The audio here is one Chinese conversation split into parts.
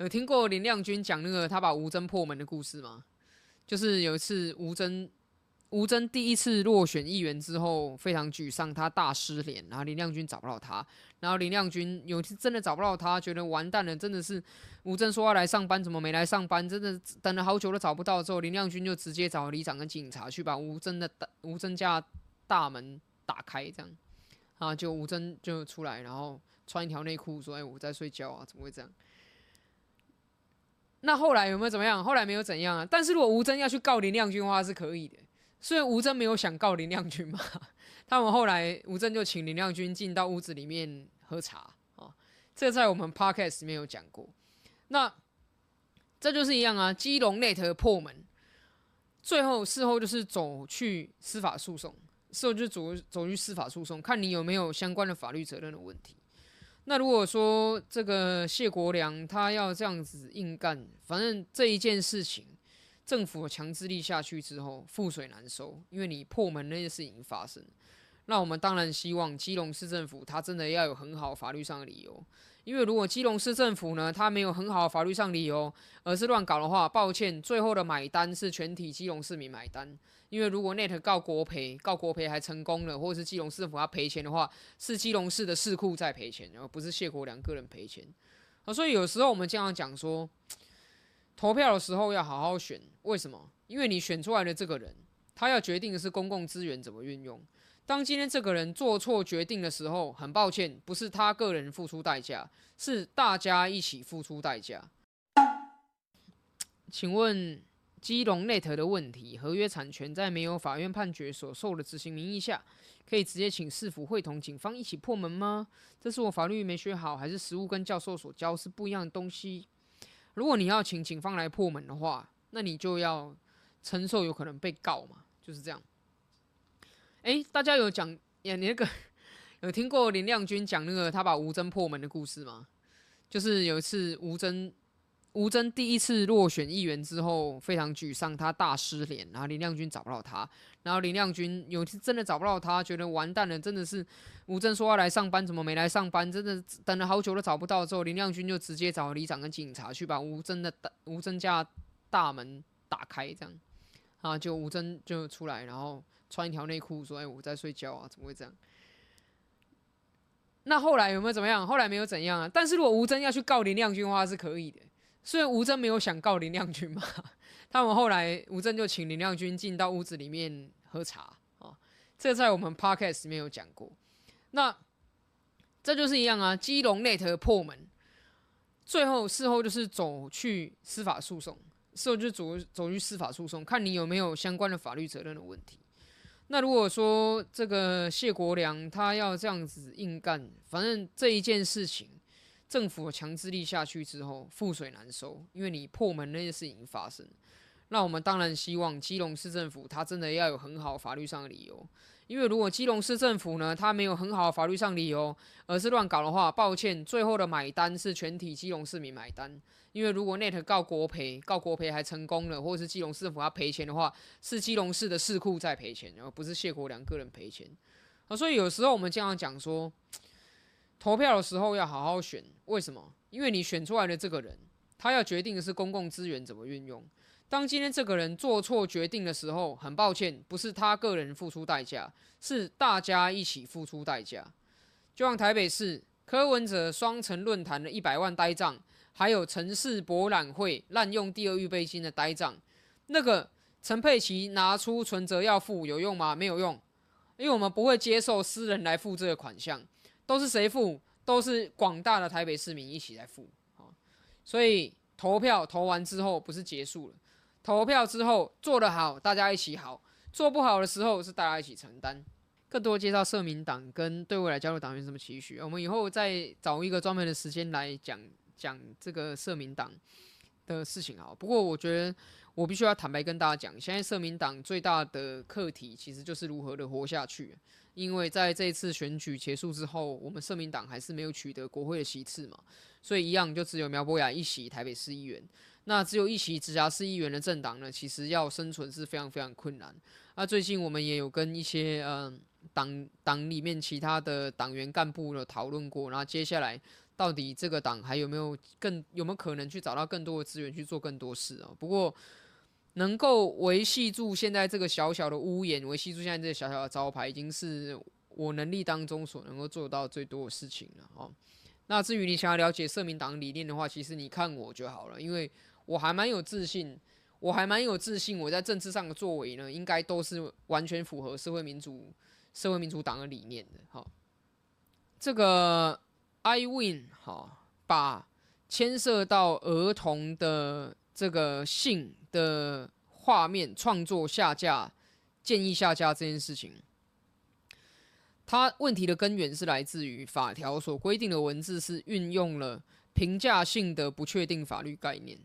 有听过林亮君讲那个他把吴峥破门的故事吗？就是有一次吴峥吴峥第一次落选议员之后非常沮丧，他大失联，然后林亮君找不到他，然后林亮君有次真的找不到他，觉得完蛋了，真的是吴峥说要来上班怎么没来上班，真的等了好久都找不到之后，林亮君就直接找里长跟警察去把吴峥的大吴峥家大门打开，这样啊就吴峥就出来，然后穿一条内裤说：“哎，我在睡觉啊，怎么会这样？”那后来有没有怎么样？后来没有怎样啊。但是如果吴征要去告林亮君的话是可以的，所以吴征没有想告林亮君嘛。他们后来吴征就请林亮君进到屋子里面喝茶啊，这在我们 podcast 里面有讲过。那这就是一样啊，基隆内头破门，最后事后就是走去司法诉讼，事后就走走去司法诉讼，看你有没有相关的法律责任的问题。那如果说这个谢国良他要这样子硬干，反正这一件事情，政府强制力下去之后，覆水难收，因为你破门那件事情已经发生。那我们当然希望基隆市政府他真的要有很好法律上的理由，因为如果基隆市政府呢他没有很好法律上理由，而是乱搞的话，抱歉，最后的买单是全体基隆市民买单。因为如果 Net 告国赔，告国赔还成功了，或者是基隆市政府要赔钱的话，是基隆市的市库在赔钱，而不是谢国良个人赔钱。所以有时候我们经常讲说，投票的时候要好好选，为什么？因为你选出来的这个人，他要决定的是公共资源怎么运用。当今天这个人做错决定的时候，很抱歉，不是他个人付出代价，是大家一起付出代价。请问基隆 Net 的问题：合约产权在没有法院判决所受的执行名义下，可以直接请市府会同警方一起破门吗？这是我法律没学好，还是实务跟教授所教是不一样的东西？如果你要请警方来破门的话，那你就要承受有可能被告嘛，就是这样。哎，大家有讲，演你那个 有听过林亮君讲那个他把吴峥破门的故事吗？就是有一次吴峥吴峥第一次落选议员之后非常沮丧，他大失联，然后林亮君找不到他，然后林亮君有真的找不到他，觉得完蛋了，真的是吴峥说要来上班，怎么没来上班？真的等了好久都找不到之后，林亮君就直接找里长跟警察去把吴峥的吴峥家大门打开，这样。啊，就吴贞就出来，然后穿一条内裤，说：“哎，我在睡觉啊，怎么会这样？”那后来有没有怎么样？后来没有怎样啊。但是如果吴贞要去告林亮君的话，是可以的。虽然吴贞没有想告林亮君嘛，他们后来吴贞就请林亮君进到屋子里面喝茶啊。这在我们 podcast 里面有讲过。那这就是一样啊，基隆内特破门，最后事后就是走去司法诉讼。事后就走走去司法诉讼，看你有没有相关的法律责任的问题。那如果说这个谢国良他要这样子硬干，反正这一件事情，政府强制力下去之后，覆水难收，因为你破门那件事情已经发生。那我们当然希望基隆市政府他真的要有很好法律上的理由。因为如果基隆市政府呢，他没有很好的法律上理由，而是乱搞的话，抱歉，最后的买单是全体基隆市民买单。因为如果 Net 告国赔，告国赔还成功了，或者是基隆市政府要赔钱的话，是基隆市的市库在赔钱，而不是谢国良个人赔钱。啊，所以有时候我们经常讲说，投票的时候要好好选。为什么？因为你选出来的这个人，他要决定的是公共资源怎么运用。当今天这个人做错决定的时候，很抱歉，不是他个人付出代价，是大家一起付出代价。就像台北市柯文哲双城论坛的一百万呆账，还有城市博览会滥用第二预备金的呆账，那个陈佩琪拿出存折要付有用吗？没有用，因为我们不会接受私人来付这个款项，都是谁付，都是广大的台北市民一起来付。所以投票投完之后，不是结束了。投票之后做得好，大家一起好；做不好的时候是大家一起承担。更多介绍社民党跟对未来加入党员什么期许，我们以后再找一个专门的时间来讲讲这个社民党的事情。好，不过我觉得我必须要坦白跟大家讲，现在社民党最大的课题其实就是如何的活下去。因为在这一次选举结束之后，我们社民党还是没有取得国会的席次嘛，所以一样就只有苗博雅一席台北市议员。那只有一席直辖市议员的政党呢，其实要生存是非常非常困难。那最近我们也有跟一些呃党党里面其他的党员干部呢讨论过，然后接下来到底这个党还有没有更有没有可能去找到更多的资源去做更多事啊？不过能够维系住现在这个小小的屋檐，维系住现在这个小小的招牌，已经是我能力当中所能够做到最多的事情了哦。那至于你想要了解社民党理念的话，其实你看我就好了，因为。我还蛮有自信，我还蛮有自信，我在政治上的作为呢，应该都是完全符合社会民主、社会民主党的理念的。哈，这个 I Win 哈，把牵涉到儿童的这个性的画面创作下架，建议下架这件事情，它问题的根源是来自于法条所规定的文字是运用了评价性的不确定法律概念。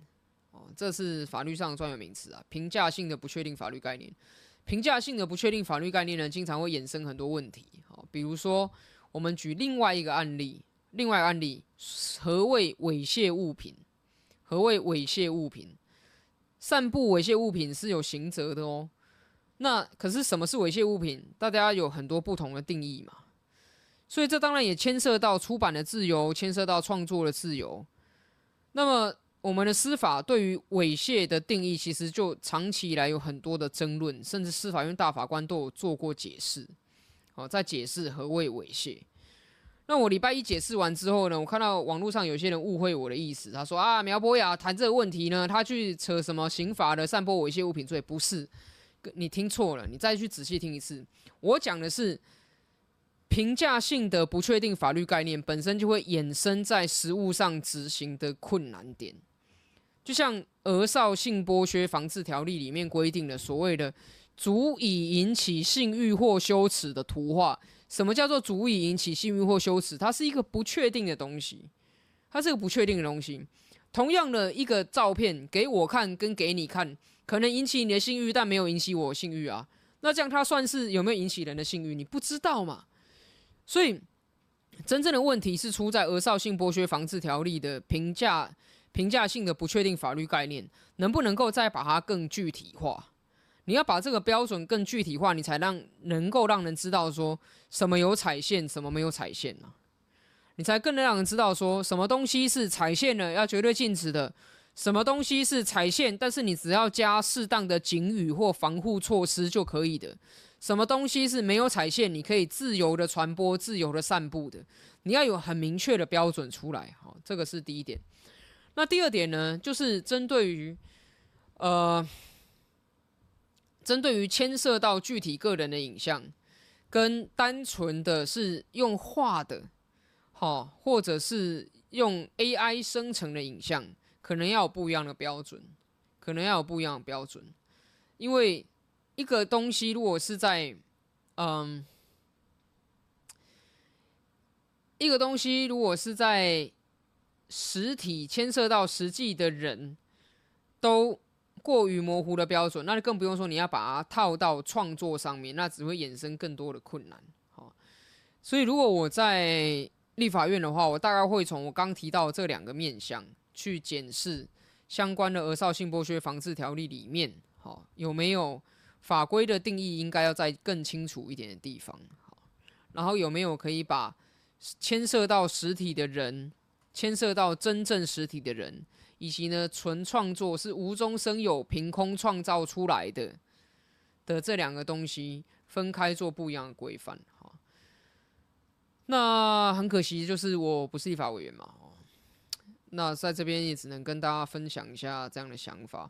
这是法律上专有名词啊，评价性的不确定法律概念。评价性的不确定法律概念呢，经常会衍生很多问题。好，比如说，我们举另外一个案例。另外一个案例，何谓猥亵物品？何谓猥亵物品？散布猥亵物品是有刑责的哦。那可是什么是猥亵物品？大家有很多不同的定义嘛。所以这当然也牵涉到出版的自由，牵涉到创作的自由。那么。我们的司法对于猥亵的定义，其实就长期以来有很多的争论，甚至司法院大法官都有做过解释。好，在解释何谓猥亵。那我礼拜一解释完之后呢，我看到网络上有些人误会我的意思，他说：“啊，苗博雅谈这个问题呢，他去扯什么刑法的散播猥亵物品罪，不是？你听错了，你再去仔细听一次。我讲的是评价性的不确定法律概念，本身就会衍生在实务上执行的困难点。”就像《俄少性剥削防治条例》里面规定的所谓的足以引起性欲或羞耻的图画，什么叫做足以引起性欲或羞耻？它是一个不确定的东西，它是个不确定的东西。同样的一个照片给我看跟给你看，可能引起你的性欲，但没有引起我性欲啊。那这样它算是有没有引起人的性欲？你不知道嘛？所以真正的问题是出在《俄少性剥削防治条例》的评价。评价性的不确定法律概念，能不能够再把它更具体化？你要把这个标准更具体化，你才让能够让人知道说什么有彩线，什么没有彩线呢？你才更能让人知道说什么东西是彩线的，要绝对禁止的；，什么东西是彩线，但是你只要加适当的警语或防护措施就可以的；，什么东西是没有彩线，你可以自由的传播、自由的散布的。你要有很明确的标准出来，好，这个是第一点。那第二点呢，就是针对于，呃，针对于牵涉到具体个人的影像，跟单纯的，是用画的，好，或者是用 AI 生成的影像，可能要有不一样的标准，可能要有不一样的标准，因为一个东西如果是在，嗯，一个东西如果是在。实体牵涉到实际的人，都过于模糊的标准，那就更不用说你要把它套到创作上面，那只会衍生更多的困难。好，所以如果我在立法院的话，我大概会从我刚提到这两个面向去检视相关的《额少性剥削防治条例》里面，好有没有法规的定义应该要在更清楚一点的地方，好，然后有没有可以把牵涉到实体的人。牵涉到真正实体的人，以及呢纯创作是无中生有、凭空创造出来的的这两个东西分开做不一样的规范，哈。那很可惜，就是我不是立法委员嘛，哦，那在这边也只能跟大家分享一下这样的想法。